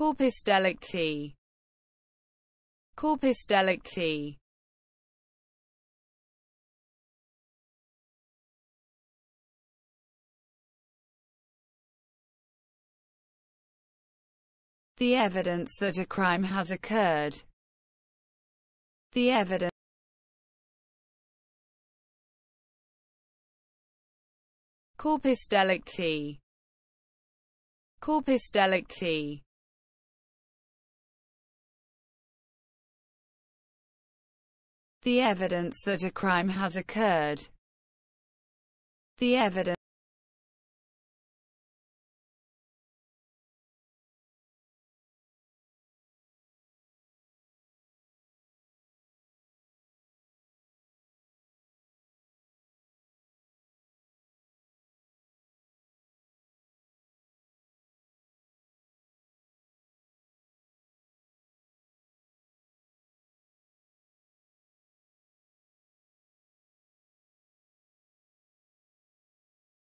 Corpus delicti. Corpus delicti. The evidence that a crime has occurred. The evidence Corpus delicti Corpus delicti The evidence that a crime has occurred. The evidence